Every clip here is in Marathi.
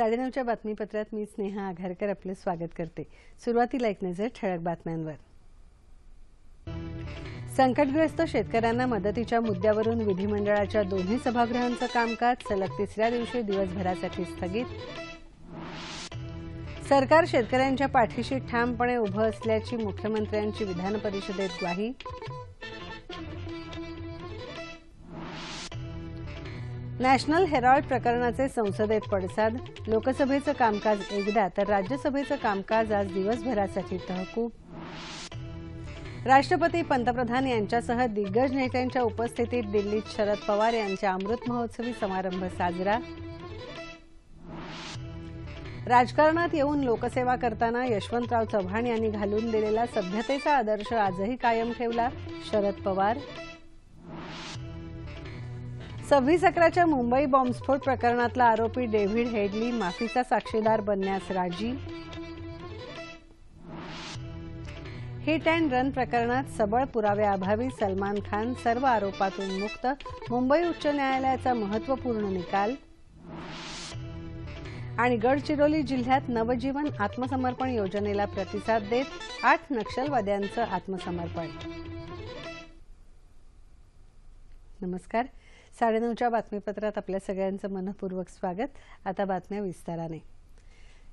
साडेनऊच्या बातमीपत्रात मी स्नेहा आघारकर आपले स्वागत करते सुरुवातीला एक नजर ठळक बातम्यांवर संकटग्रस्त शेतकऱ्यांना मदतीच्या मुद्द्यावरून विधिमंडळाच्या दोन्ही सभागृहांचं कामकाज सलग तिसऱ्या दिवशी दिवसभरासाठी स्थगित सरकार शेतकऱ्यांच्या पाठीशी ठामपणे उभं असल्याची मुख्यमंत्र्यांची विधानपरिषदेत ग्वाही नॅशनल हेरॉल्ड प्रकरणाचे संसदेत पडसाद लोकसभेचं कामकाज एकदा तर राज्यसभेचं कामकाज आज दिवसभरासाठी तहकूब राष्ट्रपती पंतप्रधान यांच्यासह दिग्गज नेत्यांच्या उपस्थितीत दिल्लीत शरद पवार यांच्या अमृत महोत्सवी समारंभ साजरा राजकारणात येऊन लोकसेवा करताना यशवंतराव चव्हाण यांनी घालून दिलेला सभ्यतेचा आदर्श आजही कायम ठेवला शरद पवार सव्वीस अकराच्या मुंबई बॉम्बस्फोट प्रकरणातला आरोपी डेव्हिड हेडली माफीचा साक्षीदार बनण्यास राजी हिट अँड रन प्रकरणात सबळ पुराव्याअभावी सलमान खान सर्व आरोपातून मुक्त मुंबई उच्च न्यायालयाचा महत्वपूर्ण निकाल आणि गडचिरोली जिल्ह्यात नवजीवन आत्मसमर्पण योजनेला प्रतिसाद देत आठ नक्षलवाद्यांचं आत्मसमर्पण नमस्कार साडेनऊच्या बातमीपत्रात आपल्या सगळ्यांचं मनपूर्वक स्वागत आता बातम्या विस्ताराने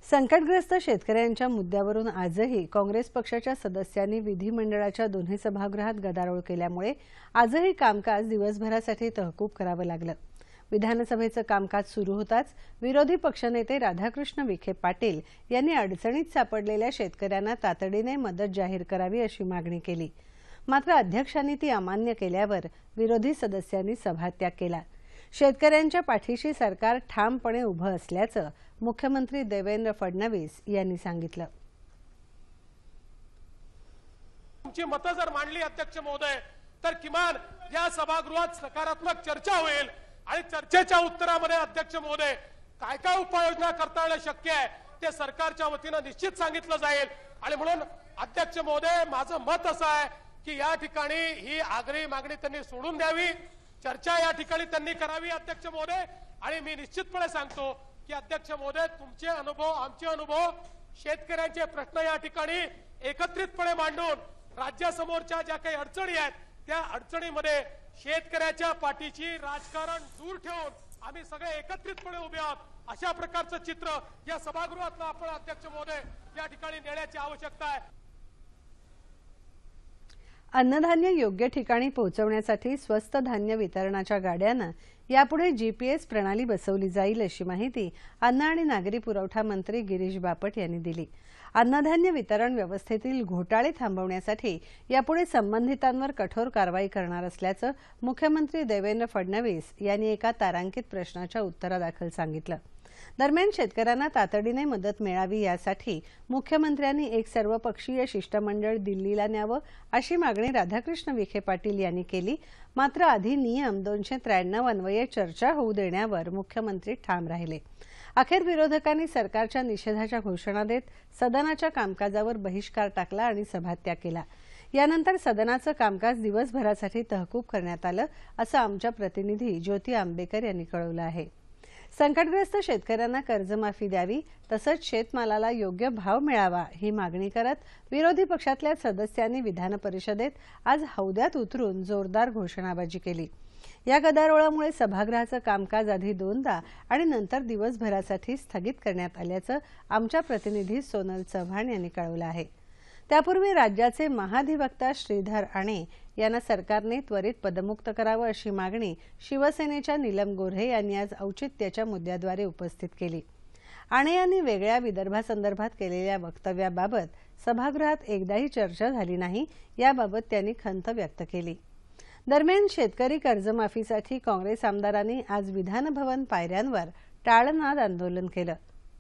संकटग्रस्त शेतकऱ्यांच्या मुद्द्यावरून आजही काँग्रेस पक्षाच्या सदस्यांनी विधिमंडळाच्या दोन्ही सभागृहात गदारोळ केल्यामुळे आजही कामकाज दिवसभरासाठी तहकूब करावं लागलं विधानसभेचं कामकाज सुरू होताच विरोधी पक्षनेते राधाकृष्ण विखे पाटील यांनी अडचणीत सापडलेल्या शेतकऱ्यांना तातडीने मदत जाहीर करावी अशी मागणी केली मात्र अध्यक्षांनी ती अमान्य केल्यावर विरोधी सदस्यांनी सभात्याग केला शेतकऱ्यांच्या पाठीशी सरकार ठामपणे उभं असल्याचं मुख्यमंत्री देवेंद्र फडणवीस यांनी सांगितलं तुमची मतं जर मांडली अध्यक्ष महोदय तर किमान या सभागृहात सकारात्मक चर्चा होईल आणि चर्चेच्या उत्तरामध्ये अध्यक्ष महोदय काय काय उपाययोजना करता येणं शक्य आहे ते सरकारच्या वतीनं निश्चित सांगितलं जाईल आणि म्हणून अध्यक्ष महोदय माझं मत असं आहे की या ठिकाणी ही आग्रही मागणी त्यांनी सोडून द्यावी चर्चा या ठिकाणी त्यांनी करावी अध्यक्ष महोदय आणि मी निश्चितपणे सांगतो की अध्यक्ष महोदय तुमचे अनुभव आमचे अनुभव शेतकऱ्यांचे प्रश्न या ठिकाणी एकत्रितपणे मांडून राज्यासमोरच्या ज्या काही अडचणी आहेत त्या अडचणीमध्ये शेतकऱ्याच्या पाठीची राजकारण दूर ठेवून आम्ही सगळे एकत्रितपणे उभे आहोत अशा प्रकारचं चित्र या सभागृहातलं आपण अध्यक्ष महोदय या ठिकाणी नेण्याची आवश्यकता आहे अन्नधान्य योग्य ठिकाणी पोहोचवण्यासाठी स्वस्त धान्य वितरणाच्या गाड्यांना यापुढे जीपीएस प्रणाली बसवली जाईल अशी माहिती अन्न आणि नागरी पुरवठा मंत्री गिरीश बापट यांनी दिली अन्नधान्य वितरण व्यवस्थेतील घोटाळे थांबवण्यासाठी यापुढे संबंधितांवर कठोर कारवाई करणार असल्याचं मुख्यमंत्री देवेंद्र फडणवीस यांनी एका तारांकित प्रश्नाच्या उत्तरादाखल सांगितलं दरम्यान शेतकऱ्यांना तातडीने मदत मिळावी यासाठी मुख्यमंत्र्यांनी एक सर्वपक्षीय शिष्टमंडळ दिल्लीला न्यावं अशी मागणी राधाकृष्ण विखे पाटील यांनी केली मात्र आधी नियम दोनशे त्र्याण्णव अन्वये चर्चा होऊ देण्यावर मुख्यमंत्री ठाम राहिले अखेर विरोधकांनी सरकारच्या निषेधाच्या घोषणा देत सदनाच्या कामकाजावर बहिष्कार टाकला आणि सभात्याग केला यानंतर सदनाचं कामकाज दिवसभरासाठी तहकूब करण्यात आलं असं आमच्या प्रतिनिधी ज्योती आंबेकर यांनी कळवलं आहे संकटग्रस्त शेतकऱ्यांना कर्जमाफी द्यावी तसंच शेतमालाला योग्य भाव मिळावा ही मागणी करत विरोधी पक्षातल्या सदस्यांनी विधान परिषदेत आज हौद्यात उतरून जोरदार घोषणाबाजी केली या गदारोळामुळे सभागृहाचं कामकाज आधी दोनदा आणि नंतर दिवसभरासाठी स्थगित करण्यात आल्याचं आमच्या प्रतिनिधी सोनल चव्हाण यांनी कळवलं आहे त्यापूर्वी राज्याचे महाधिवक्ता श्रीधर आणे यांना सरकारने त्वरित पदमुक्त करावं अशी मागणी शिवसेनेच्या नीलम गोऱ्हे यांनी आज औचित्याच्या मुद्द्याद्वारे उपस्थित केली आणि यांनी वेगळ्या विदर्भासंदर्भात केलेल्या वक्तव्याबाबत सभागृहात एकदाही चर्चा झाली नाही याबाबत त्यांनी खंत व्यक्त केली दरम्यान शेतकरी कर्जमाफीसाठी काँग्रेस आमदारांनी आज विधानभवन पायऱ्यांवर टाळनाद आंदोलन केलं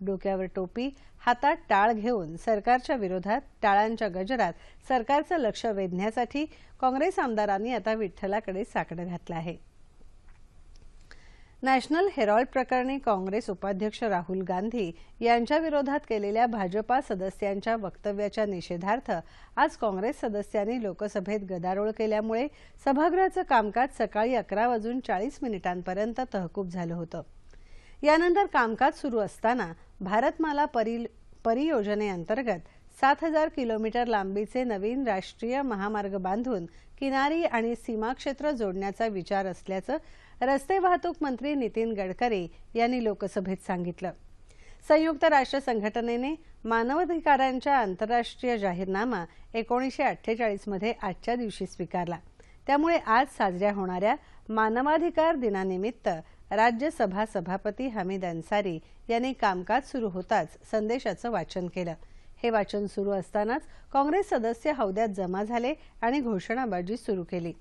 डोक्यावर टोपी हातात टाळ घेऊन सरकारच्या विरोधात टाळांच्या गजरात सरकारचं लक्ष वेधण्यासाठी काँग्रेस आमदारांनी आता विठ्ठलाकडे साकडं घातलं आहे नॅशनल हेरॉल्ड प्रकरणी काँग्रेस उपाध्यक्ष राहुल गांधी यांच्या विरोधात केलेल्या भाजपा सदस्यांच्या वक्तव्याच्या निषेधार्थ आज काँग्रेस सदस्यांनी लोकसभेत गदारोळ केल्यामुळे सभागृहाचं कामकाज सकाळी अकरा वाजून चाळीस मिनिटांपर्यंत तहकूब झालं होतं यानंतर कामकाज सुरू असताना भारतमाला परि परियोजनेअंतर्गत सात हजार किलोमीटर लांबीचे नवीन राष्ट्रीय महामार्ग बांधून किनारी आणि सीमाक्षेत्र जोडण्याचा विचार असल्याचं रस्ते वाहतूक मंत्री नितीन गडकरी यांनी लोकसभेत सांगितलं संयुक्त राष्ट्र संघटनेने मानवाधिकारांच्या आंतरराष्ट्रीय जाहीरनामा एकोणीसशे अठ्ठेचाळीसमध्ये आजच्या दिवशी स्वीकारला त्यामुळे आज साजऱ्या होणाऱ्या मानवाधिकार दिनानिमित्त राज्यसभा सभापती हमीद अन्सारी यांनी कामकाज सुरू होताच संदेशाचं वाचन केलं हे वाचन सुरू असतानाच काँग्रेस सदस्य हौद्यात जमा झाले आणि घोषणाबाजी सुरू केली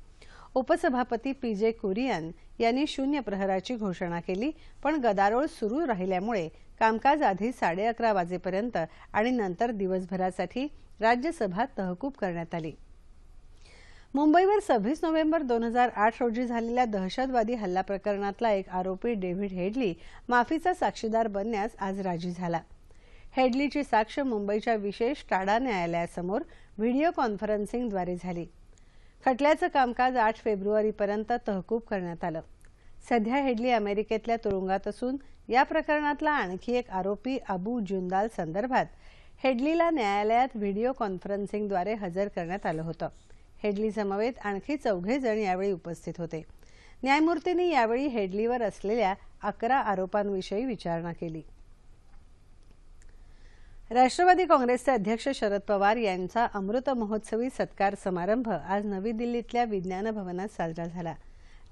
उपसभापती पी जे कुरियन यांनी शून्य प्रहराची घोषणा केली पण गदारोळ सुरू राहिल्यामुळे कामकाज आधी साडे अकरा वाजेपर्यंत आणि नंतर दिवसभरासाठी राज्यसभा तहकूब करण्यात आली मुंबईवर सव्वीस नोव्हेंबर दोन हजार आठ रोजी झालेल्या दहशतवादी हल्ला प्रकरणातला एक आरोपी डेव्हिड हेडली माफीचा साक्षीदार बनण्यास आज राजी झाला हेडलीची साक्ष मुंबईच्या विशेष टाडा न्यायालयासमोर व्हिडिओ कॉन्फरन्सिंगद्वारे झाली खटल्याचं कामकाज आठ फेब्रुवारीपर्यंत तहकूब करण्यात आलं सध्या हेडली अमेरिकेतल्या तुरुंगात असून या प्रकरणातला आणखी एक आरोपी अबू जुंदाल संदर्भात हेडलीला न्यायालयात व्हिडिओ कॉन्फरन्सिंगद्वारे हजर करण्यात आलं होतं हेडली समवेत आणखी चौघे जण यावेळी उपस्थित होते न्यायमूर्तींनी यावेळी हेडलीवर असलेल्या अकरा आरोपांविषयी विचारणा केली राष्ट्रवादी काँग्रेसचे अध्यक्ष शरद पवार यांचा अमृत महोत्सवी सत्कार समारंभ आज नवी दिल्लीतल्या विज्ञान भवनात साजरा झाला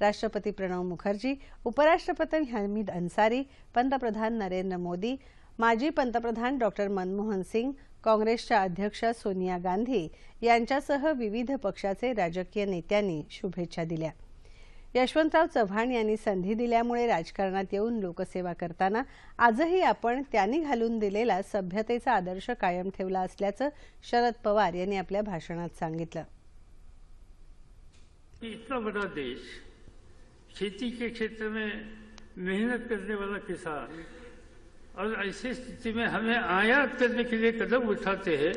राष्ट्रपती प्रणव मुखर्जी उपराष्ट्रपती हमीद अन्सारी पंतप्रधान नरेंद्र मोदी माजी पंतप्रधान डॉक्टर मनमोहन सिंग काँग्रेसच्या अध्यक्षा सोनिया गांधी यांच्यासह विविध पक्षाचे राजकीय नेत्यांनी शुभेच्छा दिल्या यशवंतराव चव्हाण यांनी संधी दिल्यामुळे राजकारणात येऊन लोकसेवा करताना आजही आपण त्यांनी घालून दिलेला सभ्यतेचा आदर्श कायम ठेवला असल्याचं शरद पवार यांनी आपल्या भाषणात सांगितलं बड़ा देश क्षेत्र मेहनत वाला किसान और ऐसी स्थिति में हमें आयात करने के लिए कदम उठाते हैं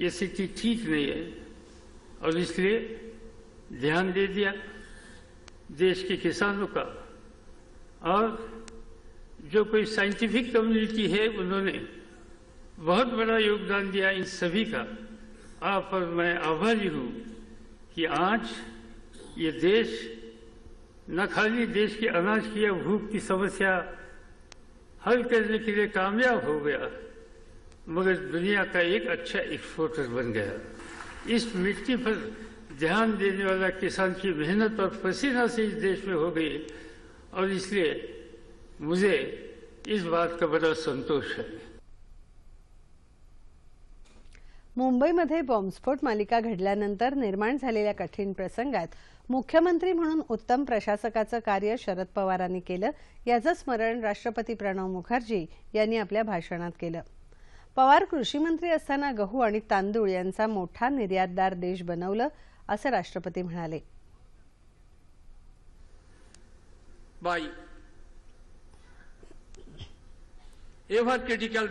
ये स्थिति ठीक नहीं है और इसलिए ध्यान दे दिया देश के किसानों का और जो कोई साइंटिफिक कम्युनिटी है उन्होंने बहुत बड़ा योगदान दिया इन सभी का आप और मैं आभारी हूँ कि आज ये देश न खाली देश के अनाज की या भूख की समस्या हल करने के लिए कामयाब हो गया मगर दुनिया का एक अच्छा एक्सपोर्टर बन गया इस मिट्टी पर ध्यान देने वाला किसान की मेहनत और पसीना से इस देश में हो गई और इसलिए मुझे इस बात का बड़ा संतोष है मुंबईमध्ये बॉम्बस्फोट मालिका घडल्यानंतर निर्माण झालेल्या कठीण प्रसंगात मुख्यमंत्री म्हणून उत्तम प्रशासकाचं कार्य शरद पवारांनी केलं याचं स्मरण राष्ट्रपती प्रणव मुखर्जी यांनी आपल्या भाषणात केलं पवार कृषी मंत्री असताना गहू आणि तांदूळ यांचा मोठा निर्यातदार देश बनवलं असं राष्ट्रपती म्हणाले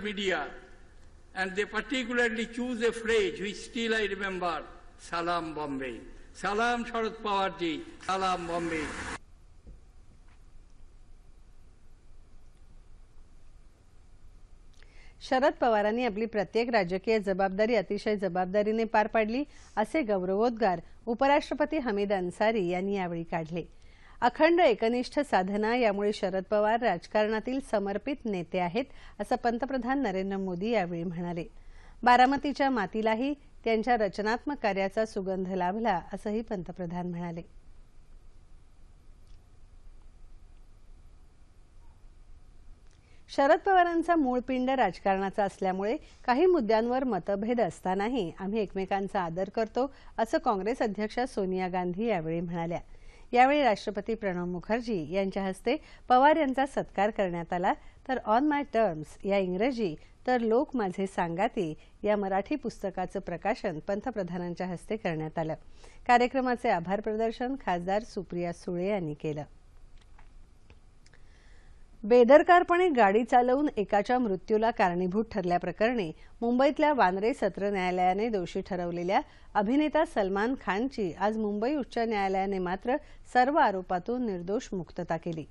media choose a phrase I সালাম শরৎ পাওয়ারজি সালাম বম্বে शरद पवारांनी आपली प्रत्येक राजकीय जबाबदारी अतिशय जबाबदारीने पार पाडली असे गौरवोद्गार उपराष्ट्रपती हमीद अन्सारी यांनी यावेळी काढले अखंड एकनिष्ठ साधना यामुळे शरद पवार राजकारणातील समर्पित नेते आहेत असं पंतप्रधान नरेंद्र मोदी यावेळी म्हणाले बारामतीच्या मातीलाही त्यांच्या रचनात्मक कार्याचा सुगंध लाभला असंही पंतप्रधान म्हणाले शरद पवारांचा मूळ पिंड राजकारणाचा असल्यामुळे काही मुद्द्यांवर मतभेद असतानाही आम्ही एकमेकांचा आदर करतो असं काँग्रेस अध्यक्ष सोनिया गांधी यावेळी म्हणाल्या यावेळी राष्ट्रपती प्रणव मुखर्जी यांच्या हस्ते पवार यांचा सत्कार करण्यात आला तर ऑन माय टर्म्स या इंग्रजी तर लोक माझे सांगाती या मराठी पुस्तकाचं प्रकाशन पंतप्रधानांच्या हस्ते करण्यात आलं कार्यक्रमाचे आभार प्रदर्शन खासदार सुप्रिया सुळे यांनी केलं बेदरकारपणे गाडी चालवून एकाच्या मृत्यूला कारणीभूत ठरल्याप्रकरणी मुंबईतल्या वांद्रे सत्र न्यायालयाने दोषी ठरवलेल्या अभिनेता सलमान खानची आज मुंबई उच्च न्यायालयाने मात्र सर्व आरोपातून निर्दोष मुक्तता केली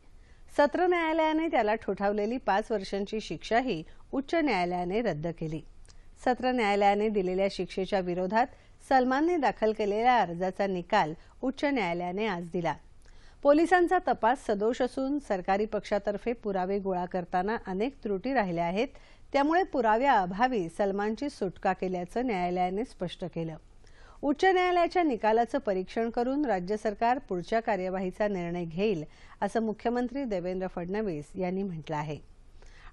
सत्र न्यायालयाने त्याला ठोठावलेली पाच वर्षांची शिक्षाही उच्च न्यायालयाने रद्द केली सत्र न्यायालयाने दिलेल्या शिक्षेच्या विरोधात सलमानने दाखल केलेल्या अर्जाचा निकाल उच्च न्यायालयाने आज दिला पोलिसांचा तपास सदोष असून सरकारी पक्षातर्फे पुरावे गोळा करताना अनेक त्रुटी राहिल्या आहेत त्यामुळे पुराव्या सलमानची सुटका केल्याचं न्यायालयाने स्पष्ट केलं उच्च न्यायालयाच्या निकालाचं परीक्षण करून राज्य सरकार पुढच्या कार्यवाहीचा निर्णय घेईल असं मुख्यमंत्री देवेंद्र फडणवीस यांनी म्हटलं आहे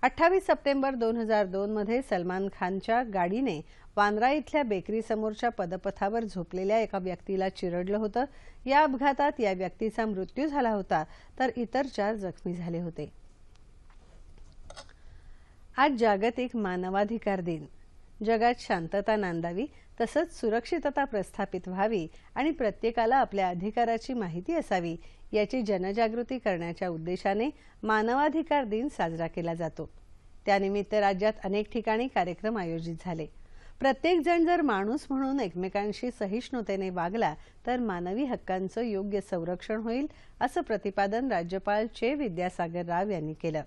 अठ्ठावीस सप्टेंबर दोन हजार दोनमध्ये सलमान खानच्या गाडीने वांद्रा इथल्या बेकरीसमोरच्या पदपथावर झोपलेल्या एका व्यक्तीला चिरडलं होतं या अपघातात या व्यक्तीचा मृत्यू झाला होता तर इतर चार जखमी झाले होते आज जागतिक मानवाधिकार दिन जगात शांतता नांदावी तसंच सुरक्षितता प्रस्थापित व्हावी आणि प्रत्येकाला आपल्या अधिकाराची माहिती असावी याची जनजागृती करण्याच्या उद्देशाने मानवाधिकार दिन साजरा केला जातो त्यानिमित्त राज्यात अनेक ठिकाणी कार्यक्रम आयोजित झाले प्रत्येक जर माणूस म्हणून एकमेकांशी सहिष्णुतेने वागला तर मानवी हक्कांचं योग्य संरक्षण होईल असं प्रतिपादन राज्यपाल चे विद्यासागर राव यांनी केलं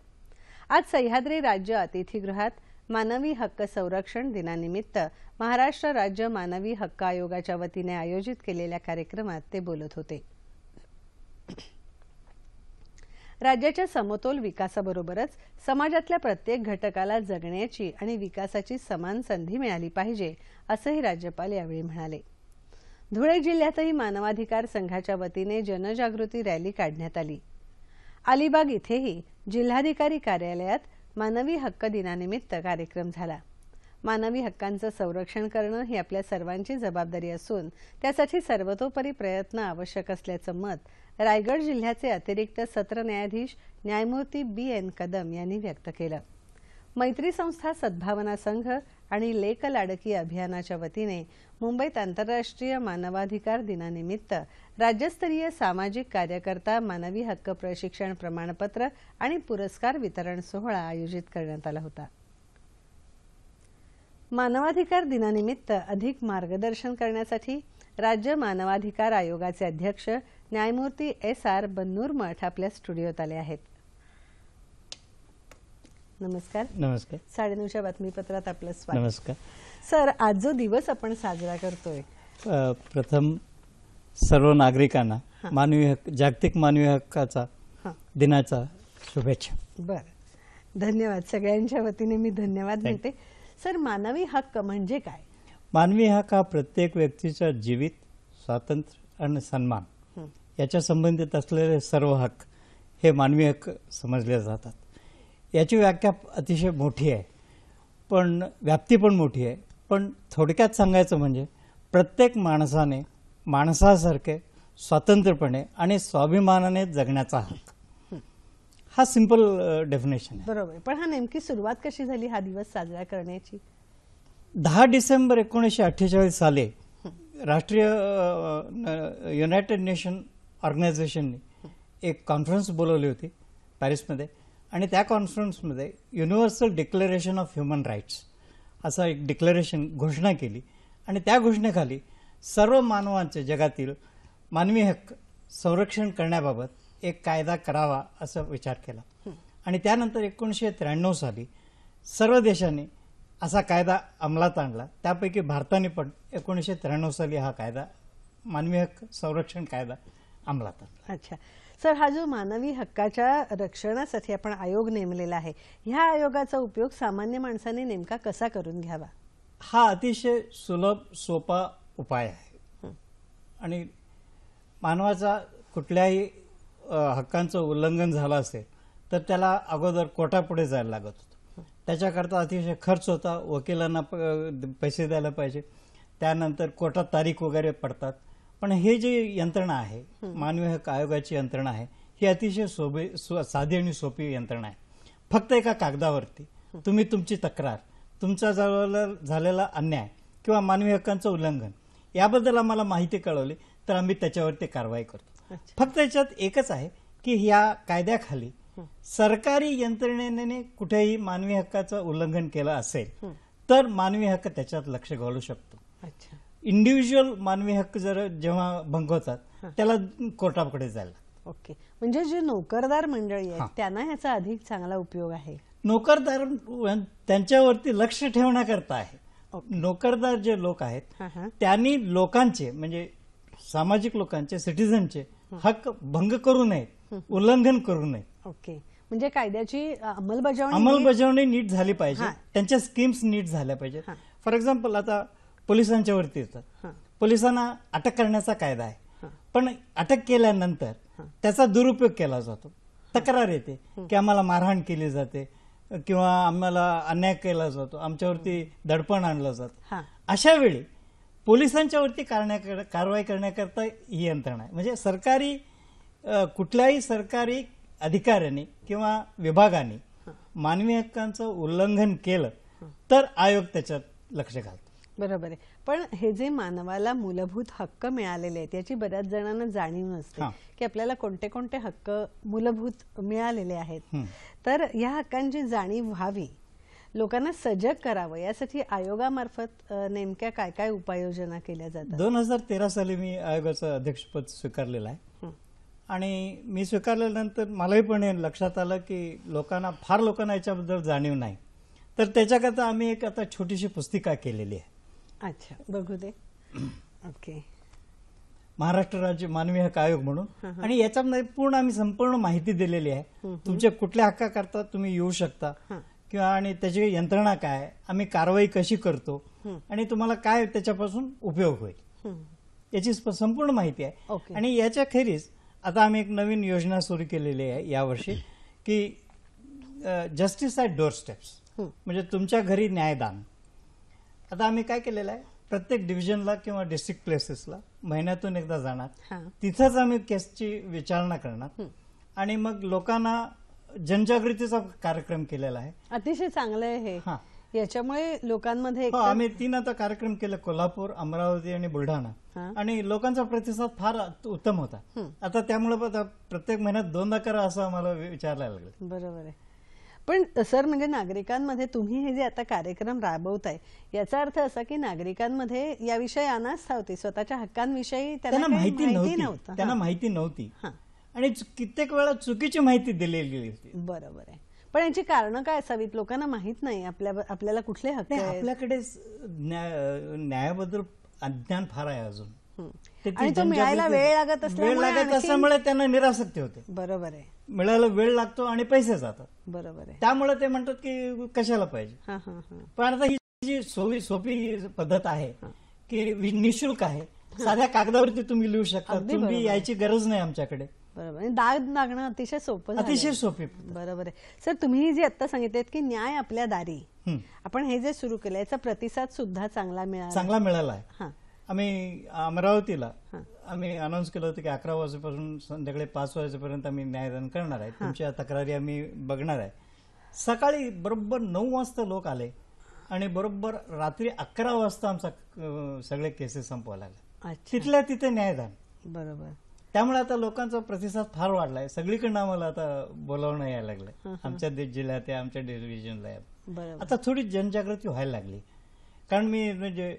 आज सह्याद्री राज्य अतिथीगृहात मानवी हक्क संरक्षण दिनानिमित्त महाराष्ट्र राज्य मानवी हक्क आयोगाच्या वतीने आयोजित केलेल्या कार्यक्रमात ते बोलत होते राज्याच्या समतोल विकासाबरोबरच समाजातल्या प्रत्येक घटकाला जगण्याची आणि विकासाची समान संधी मिळाली पाहिजे असंही राज्यपाल यावेळी म्हणाले धुळे जिल्ह्यातही मानवाधिकार संघाच्या वतीने जनजागृती रॅली काढण्यात आली अलिबाग इथेही जिल्हाधिकारी कार्यालयात मानवी हक्क दिनानिमित्त कार्यक्रम झाला मानवी हक्कांचं संरक्षण करणं ही आपल्या सर्वांची जबाबदारी असून त्यासाठी सर्वतोपरी प्रयत्न आवश्यक असल्याचं मत रायगड जिल्ह्याचे अतिरिक्त सत्र न्यायाधीश न्यायमूर्ती बी एन कदम यांनी व्यक्त केलं मैत्री संस्था सद्भावना संघ आणि लेक लाडकी अभियानाच्या वतीने मुंबईत आंतरराष्ट्रीय मानवाधिकार दिनानिमित्त राज्यस्तरीय सामाजिक कार्यकर्ता मानवी हक्क प्रशिक्षण प्रमाणपत्र आणि पुरस्कार वितरण सोहळा आयोजित करण्यात आला होता मानवाधिकार दिनानिमित्त अधिक मार्गदर्शन करण्यासाठी राज्य मानवाधिकार आयोगाचे अध्यक्ष न्यायमूर्ती एस आर बन्नूर मठ आपल्या स्टुडिओत आले आहेत नमस्कार नमस्कार साडेनऊच्या बातमीपत्रात आपलं स्वागत नमस्कार सर आज जो दिवस आपण साजरा करतोय प्रथम सर्व नागरिकांना मानवी हक्क जागतिक मानवी हक्काचा दिनाचा शुभेच्छा बर धन्यवाद सगळ्यांच्या वतीने मी धन्यवाद म्हणते सर मानवी हक्क म्हणजे काय मानवी हक्क हा प्रत्येक व्यक्तीचा जीवित स्वातंत्र्य आणि सन्मान याच्या संबंधित असलेले सर्व हक्क हे मानवी हक्क समजले जातात याची व्याख्या अतिशय मोठी आहे पण व्याप्ती पण मोठी आहे पण थोडक्यात सांगायचं म्हणजे प्रत्येक माणसाने माणसासारखे स्वातंत्र्यपणे आणि स्वाभिमानाने जगण्याचा हक्क हा सिम्पल डेफिनेशन आहे बरोबर पण हा नेमकी सुरुवात कशी झाली हा दिवस साजरा करण्याची दहा डिसेंबर एकोणीसशे अठ्ठेचाळीस साली राष्ट्रीय युनायटेड नेशन ऑर्गनायझेशनने एक कॉन्फरन्स बोलवली होती पॅरिसमध्ये आणि त्या कॉन्फरन्समध्ये universal declaration of human rights असं एक डिक्लेरेशन घोषणा केली आणि त्या घोषणेखाली सर्व मानवांचे जगातील मानवी हक्क संरक्षण करण्याबाबत एक कायदा करावा असा विचार केला आणि त्यानंतर एकोणीसशे त्र्याण्णव साली सर्व देशांनी असा कायदा अंमलात आणला त्यापैकी भारताने पण एकोणीसशे त्र्याण्णव साली हा कायदा मानवी हक्क संरक्षण कायदा अंमलात अच्छा सर हा जो मानवी हक्काच्या रक्षणासाठी आपण आयोग नेमलेला आहे ह्या आयोगाचा उपयोग सामान्य माणसाने नेमका कसा करून घ्यावा हा अतिशय सुलभ सोपा उपाय आहे आणि मानवाचा कुठल्याही हक्कांचं उल्लंघन झालं असेल तर त्याला अगोदर कोर्टापुढे जायला लागत होतं त्याच्याकरता अतिशय खर्च होता वकिलांना पैसे द्यायला पाहिजे त्यानंतर कोर्टात तारीख वगैरे पडतात पण हे जे यंत्रणा आहे मानवी हक्क आयोगाची यंत्रणा आहे ही अतिशय सोबे साधी आणि सोपी यंत्रणा आहे फक्त एका कागदावरती तुम्ही तुमची तक्रार तुमचा झालेला अन्याय किंवा मानवी हक्कांचं उल्लंघन याबद्दल आम्हाला माहिती कळवली तर आम्ही त्याच्यावरती कारवाई करतो फक्त याच्यात एकच आहे की ह्या कायद्याखाली सरकारी यंत्रणेने कुठेही मानवी हक्काचं उल्लंघन केलं असेल तर मानवी हक्क त्याच्यात लक्ष घालू शकतो इंडिव्हिज्युअल मानवी हक्क जर जेव्हा भंग होतात त्याला कोर्टाकडे जायला ओके म्हणजे जे नोकरदार मंडळी आहेत त्यांना याचा अधिक चांगला उपयोग आहे नोकरदार त्यांच्यावरती लक्ष ठेवण्याकरता आहे नोकरदार जे लोक आहेत त्यांनी लोकांचे म्हणजे सामाजिक लोकांचे सिटीझनचे हक्क भंग करू नयेत उल्लंघन करू नये ओके म्हणजे कायद्याची अंमलबजावणी अंमलबजावणी नीट झाली पाहिजे त्यांच्या स्कीम्स नीट झाल्या पाहिजे फॉर एक्झाम्पल आता पोलिसांच्या वरती येतात पोलिसांना अटक करण्याचा कायदा आहे पण अटक केल्यानंतर त्याचा दुरुपयोग केला जातो तक्रार येते की आम्हाला मारहाण केली जाते किंवा आम्हाला अन्याय केला जातो आमच्यावरती दडपण आणलं जातं अशा वेळी पोलिसांच्यावरती कारवाई करण्याकरता ही यंत्रणा आहे म्हणजे सरकारी कुठल्याही सरकारी अधिकाऱ्याने किंवा विभागाने मानवी हक्कांचं उल्लंघन केलं तर आयोग त्याच्यात लक्ष घालतो बरोबर आहे पण हे जे मानवाला मूलभूत हक्क मिळालेले आहेत याची बऱ्याच जणांना जाणीव नसते की आपल्याला कोणते कोणते हक्क मूलभूत मिळालेले आहेत तर या हक्कांची जाणीव व्हावी लोकांना सजग करावं यासाठी आयोगामार्फत नेमक्या काय काय उपाययोजना केल्या जातात दोन हजार तेरा साली मी आयोगाचं अध्यक्षपद स्वीकारलेलं आहे आणि मी स्वीकारल्यानंतर मलाही पण लक्षात आलं की लोकांना फार लोकांना याच्याबद्दल जाणीव नाही तर त्याच्याकरता आम्ही एक आता छोटीशी पुस्तिका केलेली आहे अच्छा बघू दे ओके महाराष्ट्र राज्य मानवी हक्क आयोग म्हणून आणि याच्यामध्ये म्हणजे पूर्ण आम्ही संपूर्ण माहिती दिलेली आहे तुमच्या कुठल्या हक्काकरता तुम्ही येऊ शकता किंवा आणि त्याची यंत्रणा काय आम्ही कारवाई कशी करतो आणि तुम्हाला काय त्याच्यापासून उपयोग होईल याची संपूर्ण माहिती आहे आणि याच्या खेरीज आता आम्ही एक नवीन योजना सुरू केलेली आहे यावर्षी की जस्टिस ॲट डोअर स्टेप्स म्हणजे तुमच्या घरी न्यायदान आता आम्ही काय केलेलं आहे प्रत्येक डिव्हिजनला किंवा डिस्ट्रिक्ट प्लेसेसला महिन्यातून एकदा जाणार तिथंच आम्ही केसची विचारणा करणार आणि मग लोकांना जनजागृतीचा कार्यक्रम केलेला आहे अतिशय चांगलं आहे याच्यामुळे लोकांमध्ये हो, आम्ही तीन आता कार्यक्रम केले कोल्हापूर अमरावती आणि बुलढाणा आणि लोकांचा प्रतिसाद फार उत्तम होता आता त्यामुळे प्रत्येक महिन्यात दोनदा करा असं आम्हाला विचारायला लागलं बरोबर आहे पण सर म्हणजे नागरिकांमध्ये तुम्ही हे जे आता कार्यक्रम राबवताय याचा अर्थ असा की नागरिकांमध्ये याविषयी अनास्था होती स्वतःच्या हक्कांविषयी त्यांना माहिती नव्हती त्यांना माहिती नव्हती आणि कित्येक वेळा चुकीची माहिती दिलेली होती बरोबर आहे पण याची कारण काय असावीत लोकांना माहित नाही आपल्या आपल्याला कुठले हक्क आपल्याकडे न्यायाबद्दल अज्ञान फार आहे अजून आणि तो मिळायला वेळ लागत वेळ लागत असल्यामुळे त्यांना निरासक्ती होते बरोबर आहे मिळायला वेळ लागतो आणि पैसे जातात बरोबर आहे त्यामुळे ते म्हणतात की कशाला पाहिजे पण आता ही जी सोपी पद्धत आहे की निशुल्क आहे साध्या कागदावरती तुम्ही लिहू शकता तुम्ही यायची गरज नाही आमच्याकडे बरोबर दाग लागणं अतिशय सोपं अतिशय सोपे बरोबर आहे सर तुम्ही जे आता सांगितलेत की न्याय आपल्या दारी आपण हे जे सुरू केलं याचा प्रतिसाद सुद्धा चांगला मिळाला चांगला मिळाला आहे आम्ही अमरावतीला आम्ही अनाऊन्स केलं होतं की अकरा वाजेपासून संध्याकाळी पाच वाजेपर्यंत आम्ही न्यायदान करणार आहे तुमच्या तक्रारी आम्ही बघणार आहे सकाळी बरोबर नऊ वाजता लोक आले आणि बरोबर रात्री अकरा वाजता आमचा सगळे केसेस संपवायला लागले तिथल्या तिथे न्यायदान बरोबर त्यामुळे आता लोकांचा प्रतिसाद फार वाढलाय सगळीकडनं आम्हाला आता बोलावणं यायला लागलं आमच्या जिल्ह्यात आमच्या डिव्हिजनला आता थोडी जनजागृती व्हायला लागली कारण मी म्हणजे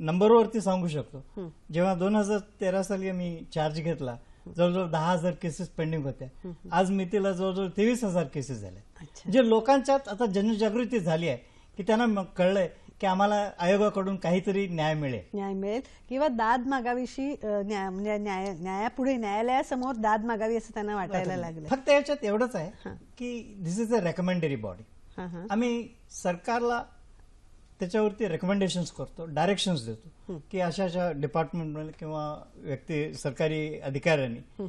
नंबरवरती सांगू शकतो जेव्हा दोन हजार तेरा साली मी चार्ज घेतला जवळजवळ दहा हजार केसेस पेंडिंग होत्या आज मितीला जवळजवळ तेवीस हजार केसेस झाल्या जे लोकांच्यात आता जनजागृती झाली आहे की त्यांना कळलंय की आम्हाला आयोगाकडून काहीतरी न्याय मिळेल न्याय मिळेल किंवा दाद मागावीशी म्हणजे न्यायापुढे न्यायालयासमोर दाद मागावी असं त्यांना वाटायला लागलं फक्त याच्यात एवढंच आहे की दिस इज अ रेकमेंडेरी बॉडी आम्ही सरकारला त्याच्यावरती रेकमेंडेशन्स करतो डायरेक्शन्स देतो की अशा अशा डिपार्टमेंट किंवा व्यक्ती सरकारी अधिकाऱ्यांनी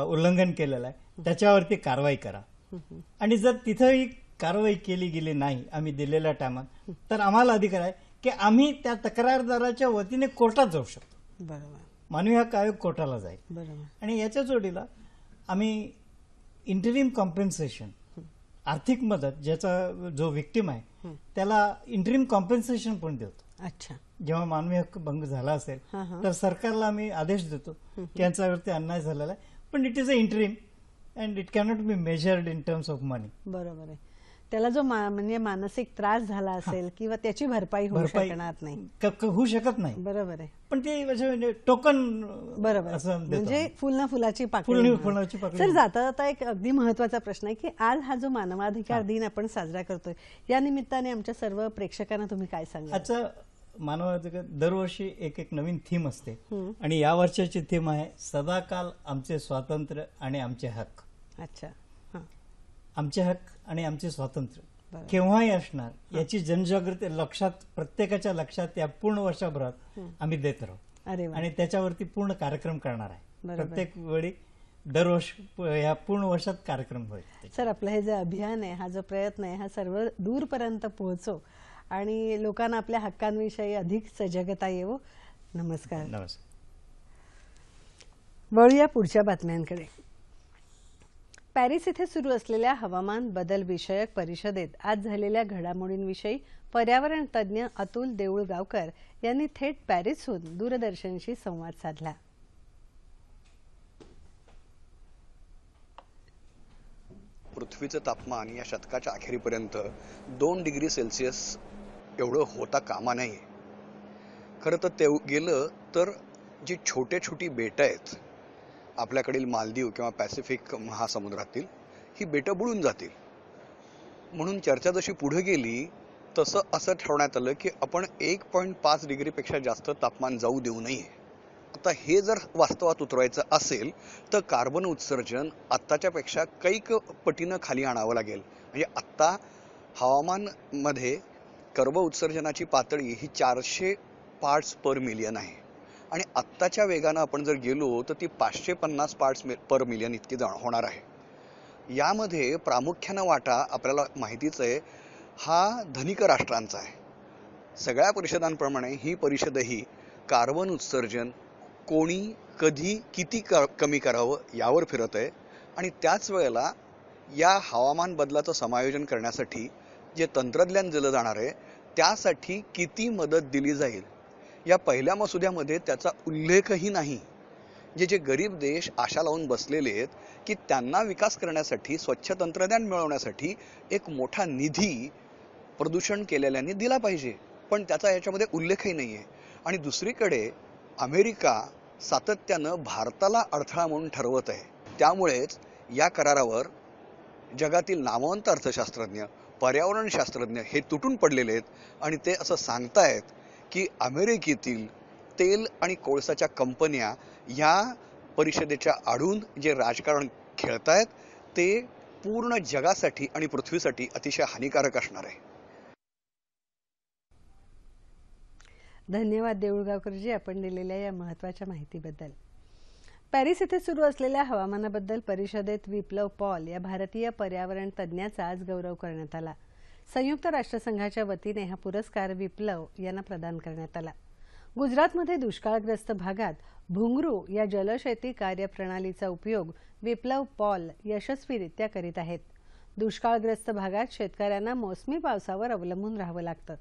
उल्लंघन केलेलं आहे त्याच्यावरती कारवाई करा आणि जर तिथंही कारवाई केली गेली नाही आम्ही दिलेल्या टायमात तर आम्हाला अधिकार आहे की आम्ही त्या तक्रारदाराच्या वतीने कोर्टात जाऊ शकतो मानवी हक्क आयोग कोर्टाला जाईल आणि याच्या जोडीला आम्ही इंटरिम कॉम्पेन्सेशन आर्थिक मदत ज्याचा जो व्यक्तीम आहे त्याला इंटरिम कॉम्पेन्सेशन पण देतो अच्छा जेव्हा मानवी हक्क भंग झाला असेल तर सरकारला आम्ही आदेश देतो यांच्यावरती अन्याय झालेला आहे पण it is a interim and it cannot be measured in terms of money बरोबर आहे त्याला जो म्हणजे मानसिक त्रास झाला असेल किंवा त्याची भरपाई होऊ शकणार नाही होऊ शकत नाही बरोबर आहे पण ते म्हणजे, म्हणजे टोकन बरोबर म्हणजे फुल ना फुलाची पाकळी सर जाता जाता एक अगदी महत्वाचा प्रश्न आहे की आज हा जो मानवाधिकार दिन आपण साजरा करतोय या निमित्ताने आमच्या सर्व प्रेक्षकांना तुम्ही काय सांगा आजचा मानवाधिकार दरवर्षी एक एक नवीन थीम असते आणि या वर्षाची थीम आहे सदाकाल आमचे स्वातंत्र्य आणि आमचे हक्क अच्छा आमचे हक्क आणि आमचे स्वातंत्र्य केव्हाही असणार याची जनजागृती लक्षात प्रत्येकाच्या लक्षात या पूर्ण वर्षभरात आम्ही देत राहू आणि त्याच्यावरती पूर्ण कार्यक्रम करणार आहे प्रत्येक वेळी दरवर्षी या पूर्ण वर्षात कार्यक्रम होईल सर आपलं हे जे अभियान आहे हा जो प्रयत्न आहे हा सर्व दूरपर्यंत पोहोचो आणि लोकांना आपल्या हक्कांविषयी अधिक सजगता येवो नमस्कार नमस्कार वळूया पुढच्या बातम्यांकडे पॅरिस इथे सुरू असलेल्या हवामान बदल विषयक परिषदेत आज झालेल्या घडामोडींविषयी पर्यावरण तज्ज्ञ अतुल देऊळगावकर यांनी थेट पॅरिसहून दूरदर्शनशी संवाद साधला पृथ्वीचं तापमान या शतकाच्या अखेरीपर्यंत दोन डिग्री सेल्सिअस एवढं होता कामा नाही खरं तर ते गेलं तर जी छोटे छोटी बेट आहेत आपल्याकडील मालदीव किंवा पॅसिफिक महासमुद्रातील ही बेटं बुडून जातील म्हणून चर्चा जशी पुढे गेली तसं असं ठरवण्यात आलं की आपण एक पॉईंट पाच डिग्रीपेक्षा जास्त तापमान जाऊ देऊ नये आता हे जर वास्तवात उतरवायचं असेल तर कार्बन उत्सर्जन पेक्षा कैक पटीनं खाली आणावं लागेल म्हणजे आत्ता हवामानमध्ये कर्ब उत्सर्जनाची पातळी ही चारशे पार्ट्स पर मिलियन आहे आणि आत्ताच्या वेगानं आपण जर गेलो तर ती पाचशे पन्नास पार्ट्स पर मिलियन इतकी जाण होणार आहे यामध्ये प्रामुख्यानं वाटा आपल्याला माहितीच आहे हा धनिक राष्ट्रांचा आहे सगळ्या परिषदांप्रमाणे ही परिषदही कार्बन उत्सर्जन कोणी कधी किती कर कमी करावं यावर फिरत आहे आणि त्याच वेळेला या हवामान बदलाचं समायोजन करण्यासाठी जे तंत्रज्ञान दिलं जाणार आहे त्यासाठी किती मदत दिली जाईल या पहिल्या मसुद्यामध्ये त्याचा उल्लेखही नाही जे जे गरीब देश आशा लावून बसलेले आहेत की त्यांना विकास करण्यासाठी स्वच्छ तंत्रज्ञान मिळवण्यासाठी एक मोठा निधी प्रदूषण केलेल्यांनी दिला पाहिजे पण त्याचा याच्यामध्ये उल्लेखही नाही आहे आणि दुसरीकडे अमेरिका सातत्यानं भारताला अडथळा म्हणून ठरवत आहे त्यामुळेच या करारावर जगातील नामवंत अर्थशास्त्रज्ञ पर्यावरण शास्त्रज्ञ हे तुटून पडलेले आहेत आणि ते असं सांगतायत की अमेरिकेतील तेल आणि कोळसाच्या कंपन्या या परिषदेच्या आडून जे राजकारण खेळतायत ते पूर्ण जगासाठी आणि पृथ्वीसाठी अतिशय हानिकारक असणार आहे धन्यवाद देऊळगावकरजी आपण दिलेल्या या महत्वाच्या माहितीबद्दल पॅरिस येथे सुरू असलेल्या हवामानाबद्दल परिषदेत विप्लव पॉल या भारतीय पर्यावरण तज्ज्ञाचा आज गौरव करण्यात आला संयुक्त राष्ट्रसंघाच्या वतीने हा पुरस्कार विप्लव यांना प्रदान करण्यात आला गुजरातमध्ये दुष्काळग्रस्त भागात भुंगरू या जलशेती कार्यप्रणालीचा उपयोग विप्लव पॉल यशस्वीरित्या करीत आहेत दुष्काळग्रस्त भागात शेतकऱ्यांना मोसमी पावसावर अवलंबून राहावं लागतं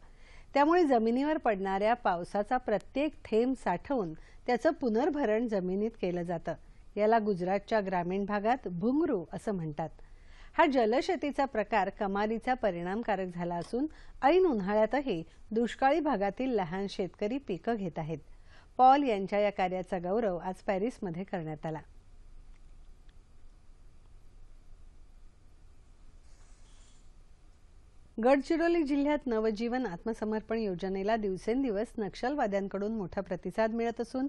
त्यामुळे जमिनीवर पडणाऱ्या पावसाचा प्रत्येक थेंब साठवून त्याचं पुनर्भरण जमिनीत केलं जातं याला गुजरातच्या ग्रामीण भागात भुंगरू असं म्हणतात हा जलशेतीचा प्रकार कमालीचा परिणामकारक झाला असून ऐन उन्हाळ्यातही दुष्काळी भागातील लहान शेतकरी पिकं घेत आहेत पॉल यांच्या या कार्याचा गौरव आज पॅरिसमध्ये करण्यात आला गडचिरोली जिल्ह्यात नवजीवन आत्मसमर्पण योजनेला दिवसेंदिवस नक्षलवाद्यांकडून मोठा प्रतिसाद मिळत असून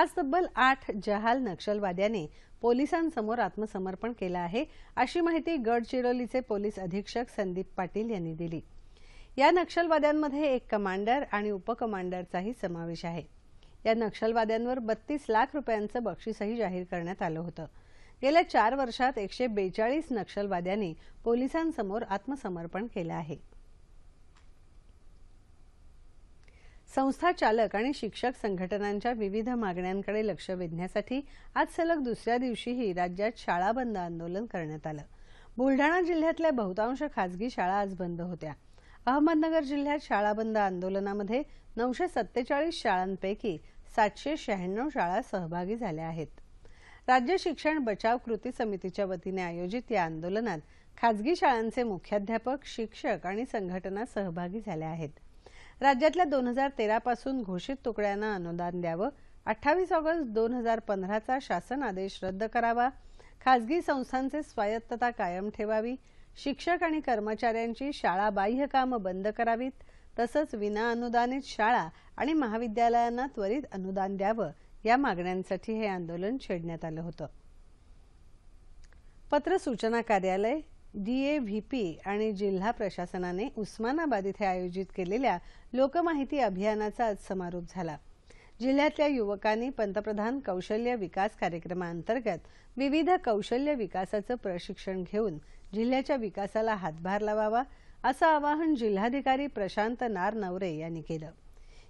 आज तब्बल आठ जहाल नक्षलवाद्याने पोलिसांसमोर आत्मसमर्पण केलं आहे अशी माहिती गडचिरोलीचे पोलीस अधीक्षक संदीप पाटील यांनी दिली या नक्षलवाद्यांमध्ये एक कमांडर आणि उपकमांडरचाही समावेश आहे या नक्षलवाद्यांवर बत्तीस लाख रुपयांचं बक्षीसही जाहीर करण्यात आलं होतं गेल्या चार वर्षात एकशे बेचाळीस नक्षलवाद्यांनी पोलिसांसमोर आत्मसमर्पण केलं आहे संस्था चालक आणि शिक्षक संघटनांच्या विविध मागण्यांकडे लक्ष वेधण्यासाठी आज सलग दुसऱ्या दिवशीही राज्यात शाळा बंद आंदोलन करण्यात आलं बुलढाणा जिल्ह्यातल्या बहुतांश खासगी शाळा आज बंद होत्या अहमदनगर जिल्ह्यात शाळा बंद आंदोलनामध्ये नऊशे सत्तेचाळीस शाळांपैकी सातशे शहाण्णव शाळा सहभागी झाल्या आहेत राज्य शिक्षण बचाव कृती समितीच्या वतीने आयोजित या आंदोलनात खाजगी शाळांचे मुख्याध्यापक शिक्षक आणि संघटना सहभागी झाल्या आहेत राज्यातल्या दोन हजार तेरापासून घोषित तुकड्यांना अनुदान द्यावं अठ्ठावीस ऑगस्ट दोन हजार पंधराचा शासन आदेश रद्द करावा खाजगी संस्थांचे स्वायत्तता कायम ठेवावी शिक्षक आणि कर्मचाऱ्यांची शाळा बाह्य कामं बंद करावीत तसंच विनाअनुदानित शाळा आणि महाविद्यालयांना त्वरित अनुदान द्यावं या मागण्यांसाठी हे आंदोलन छेडण्यात आलं होतं पत्र सूचना कार्यालय डीएव्हीपी आणि जिल्हा प्रशासनाने उस्मानाबाद इथे आयोजित केलेल्या लोकमाहिती अभियानाचा आज समारोप झाला जिल्ह्यातल्या युवकांनी पंतप्रधान कौशल्य विकास कार्यक्रमाअंतर्गत विविध कौशल्य विकासाचं प्रशिक्षण घेऊन जिल्ह्याच्या विकासाला हातभार लावावा असं आवाहन जिल्हाधिकारी प्रशांत नारनवरे यांनी केलं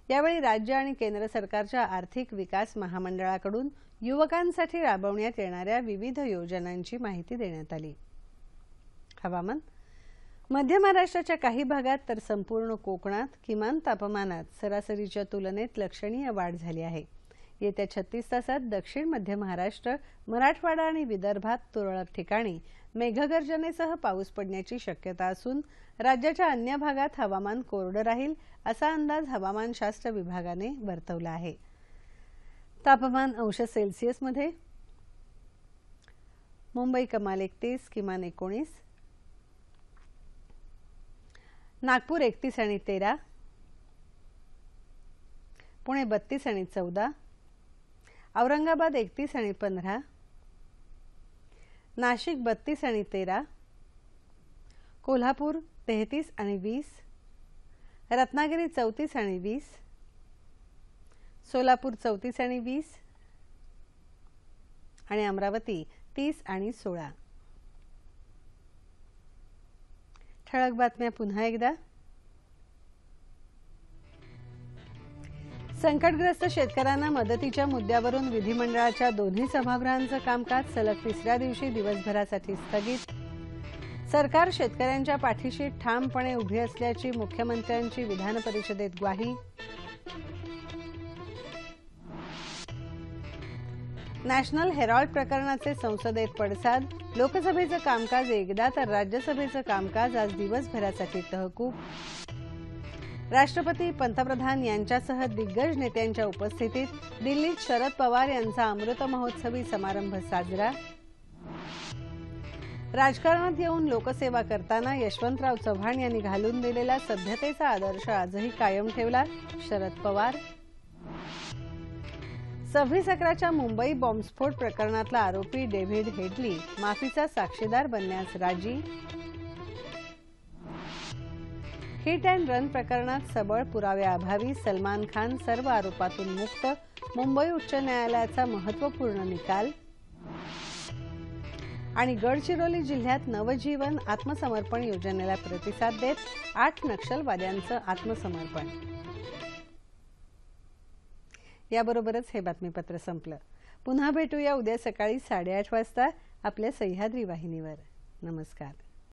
यावेळी राज्य आणि केंद्र सरकारच्या आर्थिक विकास महामंडळाकडून युवकांसाठी राबवण्यात येणाऱ्या विविध योजनांची माहिती देण्यात आली हवामान मध्य महाराष्ट्राच्या काही भागात तर संपूर्ण कोकणात किमान तापमानात सरासरीच्या तुलनेत लक्षणीय वाढ झाली आहे येत्या छत्तीस तासात दक्षिण मध्य महाराष्ट्र मराठवाडा आणि विदर्भात तुरळक ठिकाणी मेघगर्जनेसह पाऊस पडण्याची शक्यता असून राज्याच्या अन्य भागात हवामान कोरडं राहील असा अंदाज हवामानशास्त्र विभागाने वर्तवला आहे तापमान अंश सेल्सिअसमध्ये मुंबई कमाल एकतीस किमान एकोणीस नागपूर एकतीस आणि तेरा पुणे बत्तीस आणि चौदा औरंगाबाद एकतीस आणि पंधरा नाशिक बत्तीस आणि तेरा कोल्हापूर तेहतीस आणि वीस रत्नागिरी चौतीस आणि वीस सोलापूर चौतीस आणि वीस आणि अमरावती तीस आणि सोळा ठळक बातम्या पुन्हा एकदा संकटग्रस्त शेतकऱ्यांना मदतीच्या मुद्द्यावरून विधिमंडळाच्या दोन्ही सभागृहांचं कामकाज सलग तिसऱ्या दिवशी दिवसभरासाठी स्थगित सरकार शेतकऱ्यांच्या पाठीशी ठामपणे उभी असल्याची मुख्यमंत्र्यांची विधान परिषदेत ग्वाही नॅशनल हेरॉल्ड प्रकरणाचे संसदेत पडसाद लोकसभेचं कामकाज एकदा तर राज्यसभेचं कामकाज आज दिवसभरासाठी तहकूब राष्ट्रपती पंतप्रधान यांच्यासह दिग्गज नेत्यांच्या उपस्थितीत दिल्लीत शरद पवार यांचा अमृत महोत्सवी समारंभ साजरा राजकारणात येऊन लोकसेवा करताना यशवंतराव चव्हाण यांनी घालून दिलेला सभ्यतेचा आदर्श आजही कायम ठेवला शरद पवार सव्वीस अकराच्या मुंबई बॉम्बस्फोट प्रकरणातला आरोपी डेव्हिड हेडली माफीचा साक्षीदार बनण्यास राजी हिट अँड रन प्रकरणात सबळ पुराव्याअभावी सलमान खान सर्व आरोपातून मुक्त मुंबई उच्च न्यायालयाचा महत्वपूर्ण निकाल आणि गडचिरोली जिल्ह्यात नवजीवन आत्मसमर्पण योजनेला प्रतिसाद देत आठ नक्षलवाद्यांचं आत्मसमर्पण याबरोबरच हे बातमीपत्र संपलं पुन्हा भेटूया उद्या सकाळी साडेआठ वाजता आपल्या सह्याद्री वाहिनीवर नमस्कार